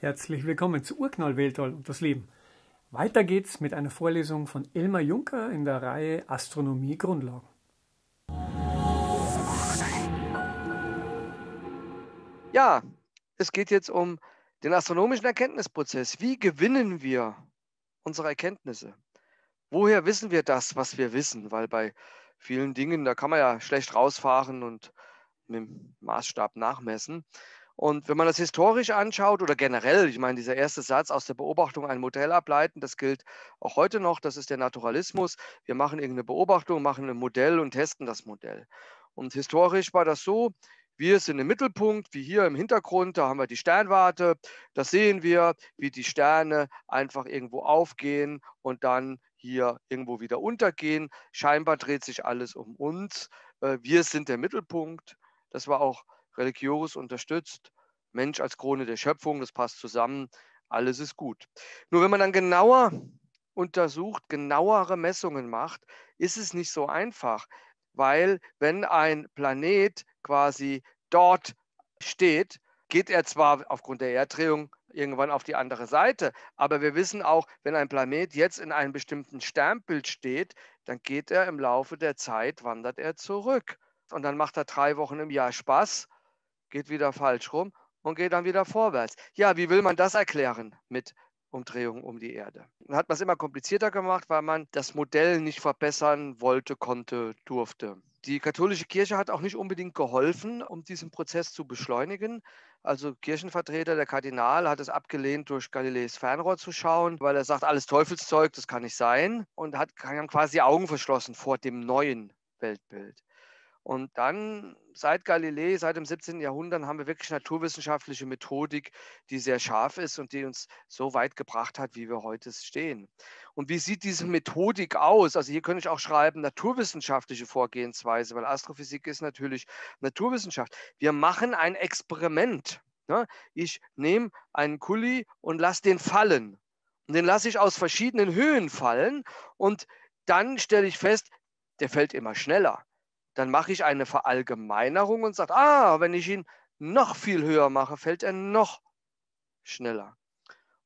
Herzlich willkommen zu Urknall Weltall und das Leben. Weiter geht's mit einer Vorlesung von Elmar Juncker in der Reihe Astronomie Grundlagen. Ja, es geht jetzt um den astronomischen Erkenntnisprozess. Wie gewinnen wir unsere Erkenntnisse? Woher wissen wir das, was wir wissen? Weil bei vielen Dingen, da kann man ja schlecht rausfahren und mit dem Maßstab nachmessen. Und wenn man das historisch anschaut oder generell, ich meine, dieser erste Satz aus der Beobachtung ein Modell ableiten, das gilt auch heute noch, das ist der Naturalismus. Wir machen irgendeine Beobachtung, machen ein Modell und testen das Modell. Und historisch war das so, wir sind im Mittelpunkt, wie hier im Hintergrund, da haben wir die Sternwarte, da sehen wir, wie die Sterne einfach irgendwo aufgehen und dann hier irgendwo wieder untergehen. Scheinbar dreht sich alles um uns. Äh, wir sind der Mittelpunkt. Das war auch religiös unterstützt, Mensch als Krone der Schöpfung, das passt zusammen, alles ist gut. Nur wenn man dann genauer untersucht, genauere Messungen macht, ist es nicht so einfach, weil wenn ein Planet quasi dort steht, geht er zwar aufgrund der Erddrehung irgendwann auf die andere Seite, aber wir wissen auch, wenn ein Planet jetzt in einem bestimmten Sternbild steht, dann geht er im Laufe der Zeit, wandert er zurück. Und dann macht er drei Wochen im Jahr Spaß geht wieder falsch rum und geht dann wieder vorwärts. Ja, wie will man das erklären mit Umdrehung um die Erde? Dann hat man es immer komplizierter gemacht, weil man das Modell nicht verbessern wollte, konnte, durfte. Die katholische Kirche hat auch nicht unbedingt geholfen, um diesen Prozess zu beschleunigen. Also Kirchenvertreter, der Kardinal hat es abgelehnt, durch Galileis Fernrohr zu schauen, weil er sagt, alles Teufelszeug, das kann nicht sein. Und hat quasi die Augen verschlossen vor dem neuen Weltbild. Und dann seit Galilei, seit dem 17. Jahrhundert, haben wir wirklich naturwissenschaftliche Methodik, die sehr scharf ist und die uns so weit gebracht hat, wie wir heute stehen. Und wie sieht diese Methodik aus? Also hier könnte ich auch schreiben, naturwissenschaftliche Vorgehensweise, weil Astrophysik ist natürlich Naturwissenschaft. Wir machen ein Experiment. Ne? Ich nehme einen Kuli und lasse den fallen. Und den lasse ich aus verschiedenen Höhen fallen und dann stelle ich fest, der fällt immer schneller dann mache ich eine Verallgemeinerung und sage, ah, wenn ich ihn noch viel höher mache, fällt er noch schneller.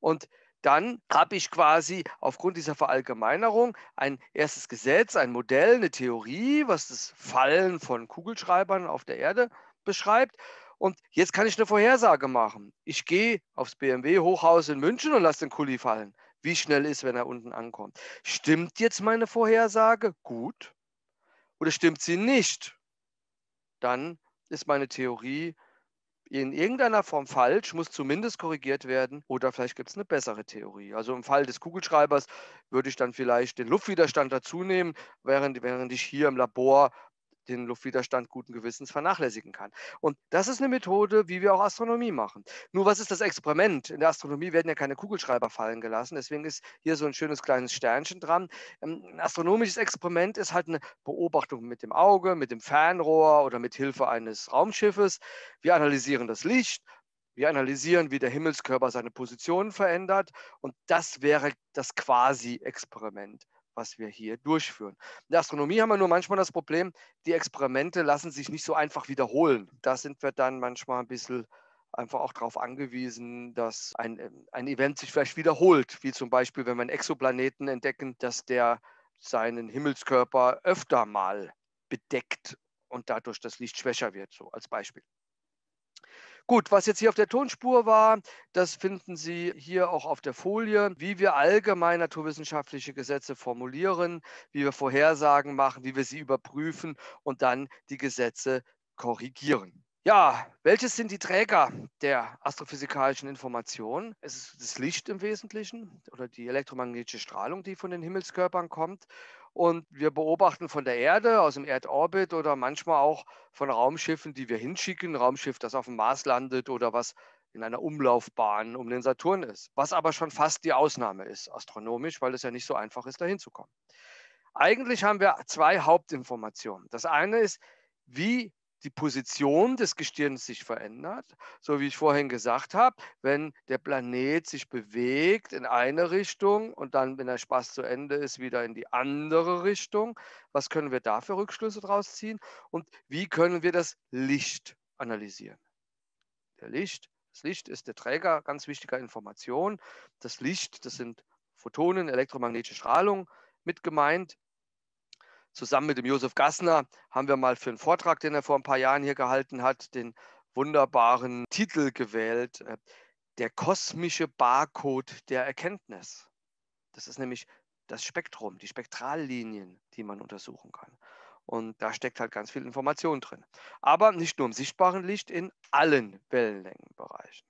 Und dann habe ich quasi aufgrund dieser Verallgemeinerung ein erstes Gesetz, ein Modell, eine Theorie, was das Fallen von Kugelschreibern auf der Erde beschreibt. Und jetzt kann ich eine Vorhersage machen. Ich gehe aufs BMW-Hochhaus in München und lasse den Kuli fallen. Wie schnell ist, wenn er unten ankommt. Stimmt jetzt meine Vorhersage? Gut oder stimmt sie nicht, dann ist meine Theorie in irgendeiner Form falsch, muss zumindest korrigiert werden oder vielleicht gibt es eine bessere Theorie. Also im Fall des Kugelschreibers würde ich dann vielleicht den Luftwiderstand dazu nehmen, während, während ich hier im Labor den Luftwiderstand guten Gewissens vernachlässigen kann. Und das ist eine Methode, wie wir auch Astronomie machen. Nur was ist das Experiment? In der Astronomie werden ja keine Kugelschreiber fallen gelassen, deswegen ist hier so ein schönes kleines Sternchen dran. Ähm, ein astronomisches Experiment ist halt eine Beobachtung mit dem Auge, mit dem Fernrohr oder mit Hilfe eines Raumschiffes. Wir analysieren das Licht, wir analysieren, wie der Himmelskörper seine Position verändert und das wäre das Quasi-Experiment was wir hier durchführen. In der Astronomie haben wir nur manchmal das Problem, die Experimente lassen sich nicht so einfach wiederholen. Da sind wir dann manchmal ein bisschen einfach auch darauf angewiesen, dass ein, ähm, ein Event sich vielleicht wiederholt, wie zum Beispiel, wenn wir einen Exoplaneten entdecken, dass der seinen Himmelskörper öfter mal bedeckt und dadurch das Licht schwächer wird, so als Beispiel. Gut, was jetzt hier auf der Tonspur war, das finden Sie hier auch auf der Folie, wie wir allgemein naturwissenschaftliche Gesetze formulieren, wie wir Vorhersagen machen, wie wir sie überprüfen und dann die Gesetze korrigieren. Ja, welches sind die Träger der astrophysikalischen Information? Es ist das Licht im Wesentlichen oder die elektromagnetische Strahlung, die von den Himmelskörpern kommt und wir beobachten von der Erde, aus dem Erdorbit oder manchmal auch von Raumschiffen, die wir hinschicken, Raumschiff, das auf dem Mars landet oder was in einer Umlaufbahn um den Saturn ist, was aber schon fast die Ausnahme ist, astronomisch, weil es ja nicht so einfach ist, dahin zu kommen. Eigentlich haben wir zwei Hauptinformationen. Das eine ist, wie die Position des Gestirns sich verändert, so wie ich vorhin gesagt habe, wenn der Planet sich bewegt in eine Richtung und dann, wenn der Spaß zu Ende ist, wieder in die andere Richtung. Was können wir da für Rückschlüsse draus ziehen und wie können wir das Licht analysieren? Der Licht, das Licht ist der Träger ganz wichtiger Informationen. Das Licht, das sind Photonen, elektromagnetische Strahlung mit gemeint. Zusammen mit dem Josef Gassner haben wir mal für einen Vortrag, den er vor ein paar Jahren hier gehalten hat, den wunderbaren Titel gewählt, äh, der kosmische Barcode der Erkenntnis. Das ist nämlich das Spektrum, die Spektrallinien, die man untersuchen kann. Und da steckt halt ganz viel Information drin. Aber nicht nur im sichtbaren Licht, in allen Wellenlängenbereichen.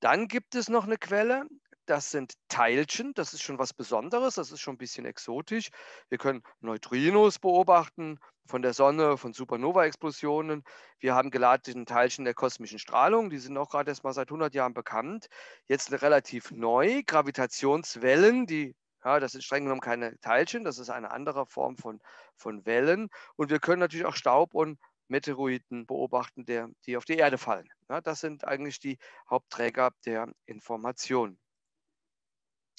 Dann gibt es noch eine Quelle, das sind Teilchen, das ist schon was Besonderes, das ist schon ein bisschen exotisch. Wir können Neutrinos beobachten von der Sonne, von Supernova-Explosionen. Wir haben geladene Teilchen der kosmischen Strahlung, die sind auch gerade erst mal seit 100 Jahren bekannt. Jetzt relativ neu, Gravitationswellen, die ja, das sind streng genommen keine Teilchen, das ist eine andere Form von, von Wellen. Und wir können natürlich auch Staub und Meteoriten beobachten, der, die auf die Erde fallen. Ja, das sind eigentlich die Hauptträger der Informationen.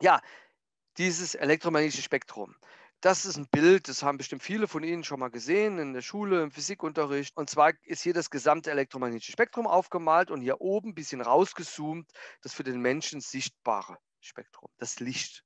Ja, dieses elektromagnetische Spektrum. Das ist ein Bild, das haben bestimmt viele von Ihnen schon mal gesehen in der Schule, im Physikunterricht. Und zwar ist hier das gesamte elektromagnetische Spektrum aufgemalt und hier oben ein bisschen rausgezoomt, das für den Menschen sichtbare Spektrum, das Licht.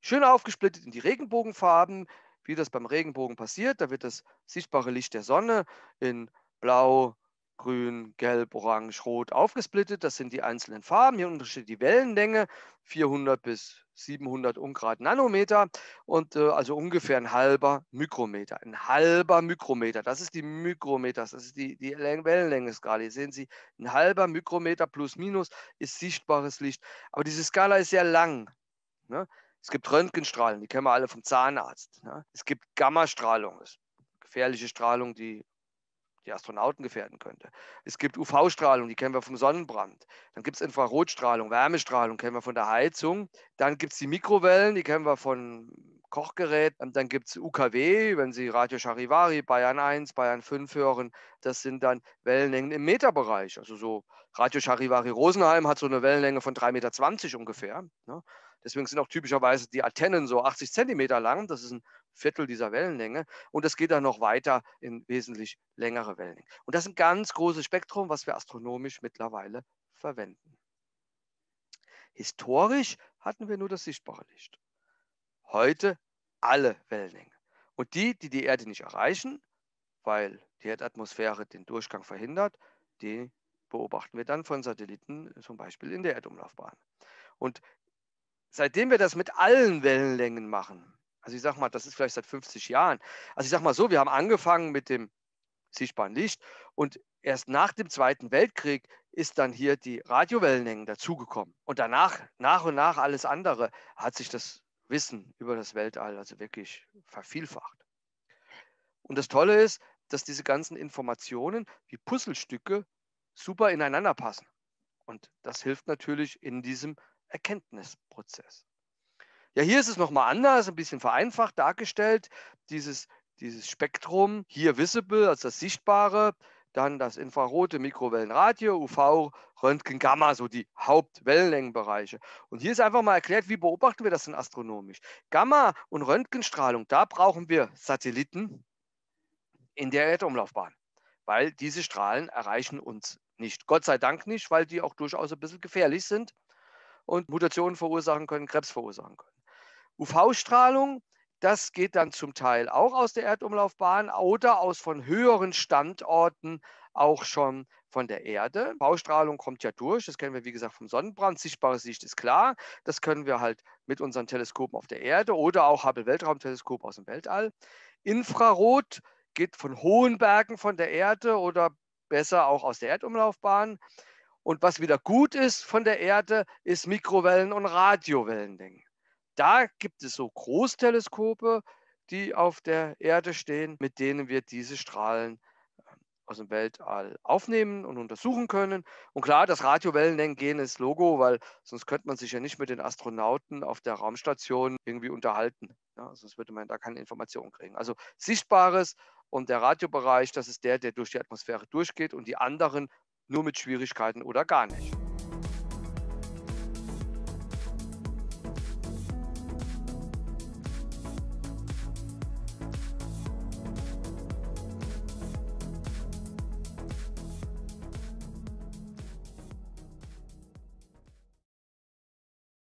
Schön aufgesplittet in die Regenbogenfarben, wie das beim Regenbogen passiert. Da wird das sichtbare Licht der Sonne in blau, grün, gelb, orange, rot aufgesplittet. Das sind die einzelnen Farben. Hier untersteht die Wellenlänge 400 bis 700 Ungrad Nanometer und äh, also ungefähr ein halber Mikrometer. Ein halber Mikrometer, das ist die Mikrometer, das ist die, die Wellenlänge-Skala. Hier sehen Sie, ein halber Mikrometer plus minus ist sichtbares Licht. Aber diese Skala ist sehr lang. Ne? Es gibt Röntgenstrahlen, die kennen wir alle vom Zahnarzt. Ne? Es gibt Gammastrahlung, gefährliche Strahlung, die die Astronauten gefährden könnte. Es gibt UV-Strahlung, die kennen wir vom Sonnenbrand. Dann gibt es Infrarotstrahlung, Wärmestrahlung, kennen wir von der Heizung. Dann gibt es die Mikrowellen, die kennen wir von Kochgerät. Dann gibt es UKW, wenn Sie Radio Charivari, Bayern 1, Bayern 5 hören. Das sind dann Wellenlängen im Meterbereich. Also so Radio Charivari Rosenheim hat so eine Wellenlänge von 3,20 Meter ungefähr. Ne? Deswegen sind auch typischerweise die Antennen so 80 Zentimeter lang. Das ist ein Viertel dieser Wellenlänge. Und das geht dann noch weiter in wesentlich längere Wellenlängen. Und das ist ein ganz großes Spektrum, was wir astronomisch mittlerweile verwenden. Historisch hatten wir nur das sichtbare Licht. Heute alle Wellenlängen. Und die, die die Erde nicht erreichen, weil die Erdatmosphäre den Durchgang verhindert, die beobachten wir dann von Satelliten, zum Beispiel in der Erdumlaufbahn. Und seitdem wir das mit allen Wellenlängen machen, also ich sage mal, das ist vielleicht seit 50 Jahren, also ich sage mal so, wir haben angefangen mit dem sichtbaren Licht und erst nach dem Zweiten Weltkrieg ist dann hier die Radiowellenlängen dazugekommen. Und danach, nach und nach alles andere, hat sich das Wissen über das Weltall also wirklich vervielfacht. Und das Tolle ist, dass diese ganzen Informationen wie Puzzlestücke super ineinander passen. Und das hilft natürlich in diesem Erkenntnisprozess. Ja, hier ist es nochmal anders, ein bisschen vereinfacht dargestellt. Dieses, dieses Spektrum, hier visible, also das Sichtbare, dann das Infrarote, Mikrowellenradio, UV, Röntgen, Gamma, so die Hauptwellenlängenbereiche. Und hier ist einfach mal erklärt, wie beobachten wir das denn astronomisch? Gamma- und Röntgenstrahlung, da brauchen wir Satelliten in der Erdumlaufbahn, weil diese Strahlen erreichen uns nicht. Gott sei Dank nicht, weil die auch durchaus ein bisschen gefährlich sind und Mutationen verursachen können, Krebs verursachen können. UV-Strahlung, das geht dann zum Teil auch aus der Erdumlaufbahn oder aus von höheren Standorten auch schon von der Erde. UV-Strahlung kommt ja durch, das kennen wir wie gesagt vom Sonnenbrand. sichtbare Sicht ist klar, das können wir halt mit unseren Teleskopen auf der Erde oder auch Hubble-Weltraumteleskop aus dem Weltall. Infrarot geht von hohen Bergen von der Erde oder besser auch aus der Erdumlaufbahn. Und was wieder gut ist von der Erde, ist Mikrowellen- und Radiowellenlängen. Da gibt es so Großteleskope, die auf der Erde stehen, mit denen wir diese Strahlen äh, aus dem Weltall aufnehmen und untersuchen können. Und klar, das Radiowellenlängen gehen ins Logo, weil sonst könnte man sich ja nicht mit den Astronauten auf der Raumstation irgendwie unterhalten. Ja, sonst würde man da keine Informationen kriegen. Also Sichtbares und der Radiobereich, das ist der, der durch die Atmosphäre durchgeht und die anderen nur mit Schwierigkeiten oder gar nicht.